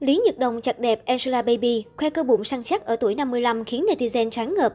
Lý Nhật Đồng chặt đẹp Angela Baby, khoe cơ bụng săn chắc ở tuổi 55 khiến netizen choáng ngợp.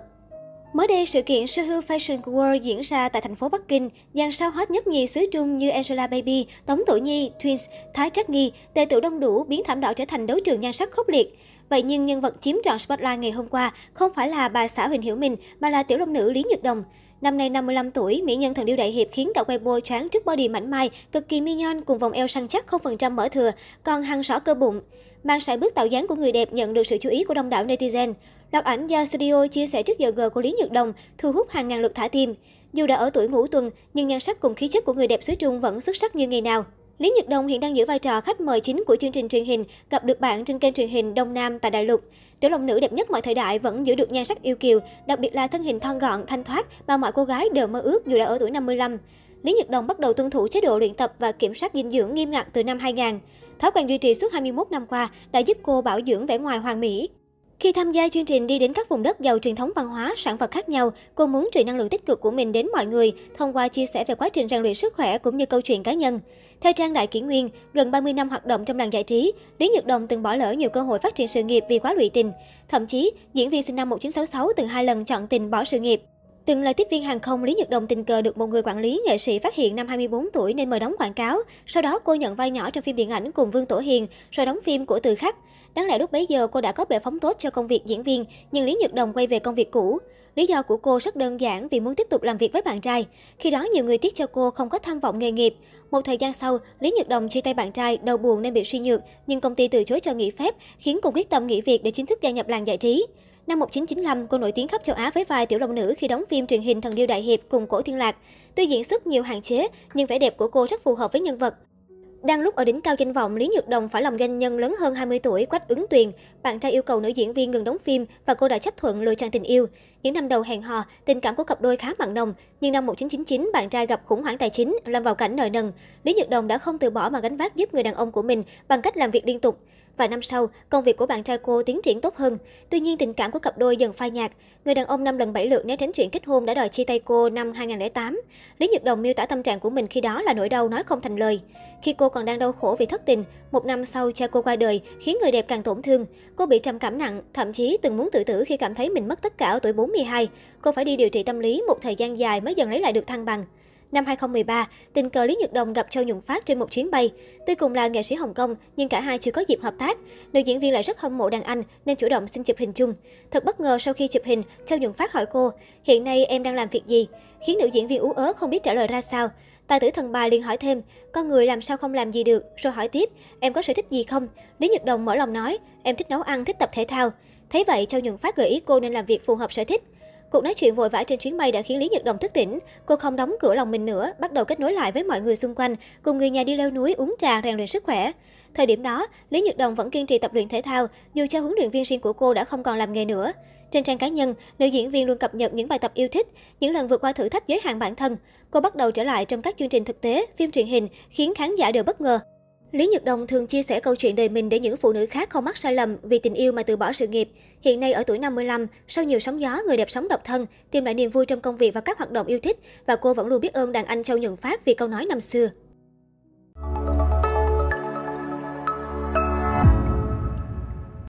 Mới đây, sự kiện Sohu Fashion World diễn ra tại thành phố Bắc Kinh, dàn sao hot nhất nhì xứ Trung như Angela Baby, Tống Tổ Nhi, Twins, Thái Trắc Nghi, tề tựu đông đủ biến thảm đỏ trở thành đấu trường nhan sắc khốc liệt. Vậy nhưng nhân vật chiếm trọn spotlight ngày hôm qua không phải là bà xã Huỳnh Hiểu Minh mà là tiểu đông nữ Lý Nhật Đồng. Năm nay 55 tuổi, mỹ nhân thần điêu đại hiệp khiến cả Weibo choáng trước body mảnh mai, cực kỳ mignon cùng vòng eo săn chắc 0% mở thừa, còn hăng sỏ cơ bụng. Mang sải bước tạo dáng của người đẹp nhận được sự chú ý của đông đảo netizen. Loạt ảnh do studio chia sẻ trước giờ g của Lý Nhật Đồng thu hút hàng ngàn lượt thả tim. Dù đã ở tuổi ngũ tuần, nhưng nhan sắc cùng khí chất của người đẹp xứ Trung vẫn xuất sắc như ngày nào. Lý Nhật Đông hiện đang giữ vai trò khách mời chính của chương trình truyền hình, gặp được bạn trên kênh truyền hình Đông Nam tại Đại Lục. Tiểu Long nữ đẹp nhất mọi thời đại vẫn giữ được nhan sắc yêu kiều, đặc biệt là thân hình thon gọn, thanh thoát mà mọi cô gái đều mơ ước dù đã ở tuổi 55. Lý Nhật Đồng bắt đầu tuân thủ chế độ luyện tập và kiểm soát dinh dưỡng nghiêm ngặt từ năm 2000. Thói quen duy trì suốt 21 năm qua đã giúp cô bảo dưỡng vẻ ngoài hoàn mỹ. Khi tham gia chương trình đi đến các vùng đất giàu truyền thống văn hóa, sản vật khác nhau, cô muốn truyền năng lượng tích cực của mình đến mọi người thông qua chia sẻ về quá trình rèn luyện sức khỏe cũng như câu chuyện cá nhân. Theo trang Đại Kỷ Nguyên, gần 30 năm hoạt động trong làng giải trí, Lý Nhật Đồng từng bỏ lỡ nhiều cơ hội phát triển sự nghiệp vì quá lụy tình. Thậm chí, diễn viên sinh năm 1966 từng hai lần chọn tình bỏ sự nghiệp. Từng là tiếp viên hàng không Lý Nhật Đồng tình cờ được một người quản lý nghệ sĩ phát hiện năm 24 tuổi nên mời đóng quảng cáo. Sau đó cô nhận vai nhỏ trong phim điện ảnh cùng Vương Tổ Hiền, rồi đóng phim của Từ Khắc. Đáng lẽ lúc bấy giờ cô đã có bệ phóng tốt cho công việc diễn viên, nhưng Lý Nhật Đồng quay về công việc cũ. Lý do của cô rất đơn giản vì muốn tiếp tục làm việc với bạn trai. Khi đó nhiều người tiếc cho cô không có tham vọng nghề nghiệp. Một thời gian sau, Lý Nhật Đồng chia tay bạn trai, đau buồn nên bị suy nhược, nhưng công ty từ chối cho nghỉ phép, khiến cô quyết tâm nghỉ việc để chính thức gia nhập làng giải trí. Năm 1995, cô nổi tiếng khắp châu Á với vai tiểu long nữ khi đóng phim truyền hình Thần Điêu Đại Hiệp cùng Cổ Thiên Lạc. Tuy diễn xuất nhiều hạn chế, nhưng vẻ đẹp của cô rất phù hợp với nhân vật. Đang lúc ở đỉnh cao danh vọng, Lý Nhược Đồng phải lòng doanh nhân lớn hơn 20 tuổi Quách Ứng Tuyền. Bạn trai yêu cầu nữ diễn viên ngừng đóng phim và cô đã chấp thuận lôi chàng tình yêu. Những năm đầu hẹn hò, tình cảm của cặp đôi khá mặn nồng. Nhưng năm 1999, bạn trai gặp khủng hoảng tài chính, lâm vào cảnh nợ nần. Lý Nhược Đồng đã không từ bỏ mà gánh vác giúp người đàn ông của mình bằng cách làm việc liên tục. Vài năm sau, công việc của bạn trai cô tiến triển tốt hơn. Tuy nhiên, tình cảm của cặp đôi dần phai nhạt. Người đàn ông năm lần bảy lượt né tránh chuyện kết hôn đã đòi chia tay cô năm 2008. Lý Nhật Đồng miêu tả tâm trạng của mình khi đó là nỗi đau nói không thành lời. Khi cô còn đang đau khổ vì thất tình, một năm sau cha cô qua đời khiến người đẹp càng tổn thương. Cô bị trầm cảm nặng, thậm chí từng muốn tự tử khi cảm thấy mình mất tất cả ở tuổi 42. Cô phải đi điều trị tâm lý một thời gian dài mới dần lấy lại được thăng bằng. Năm 2013, tình cờ Lý Nhật Đồng gặp Châu Nhuận Phát trên một chuyến bay. Tuy cùng là nghệ sĩ Hồng Kông, nhưng cả hai chưa có dịp hợp tác. Nữ diễn viên lại rất hâm mộ đàn anh nên chủ động xin chụp hình chung. Thật bất ngờ sau khi chụp hình, Châu Nhuận Phát hỏi cô, hiện nay em đang làm việc gì? Khiến nữ diễn viên ú ớ không biết trả lời ra sao. Tài tử thần bài liền hỏi thêm, con người làm sao không làm gì được, rồi hỏi tiếp, em có sở thích gì không? Lý Nhật Đồng mở lòng nói, em thích nấu ăn, thích tập thể thao. Thấy vậy, Châu Nhuận Phát gợi ý cô nên làm việc phù hợp sở thích. Cuộc nói chuyện vội vã trên chuyến bay đã khiến Lý Nhật Đồng thức tỉnh. Cô không đóng cửa lòng mình nữa, bắt đầu kết nối lại với mọi người xung quanh, cùng người nhà đi leo núi uống trà rèn luyện sức khỏe. Thời điểm đó, Lý Nhật Đồng vẫn kiên trì tập luyện thể thao, dù cho huấn luyện viên riêng của cô đã không còn làm nghề nữa. Trên trang cá nhân, nữ diễn viên luôn cập nhật những bài tập yêu thích, những lần vượt qua thử thách giới hạn bản thân. Cô bắt đầu trở lại trong các chương trình thực tế, phim truyền hình, khiến khán giả đều bất ngờ. Lý Nhật Đồng thường chia sẻ câu chuyện đời mình để những phụ nữ khác không mắc sai lầm vì tình yêu mà từ bỏ sự nghiệp. Hiện nay ở tuổi 55, sau nhiều sóng gió, người đẹp sống độc thân, tìm lại niềm vui trong công việc và các hoạt động yêu thích và cô vẫn luôn biết ơn đàn anh Châu Nhuận Phát vì câu nói năm xưa.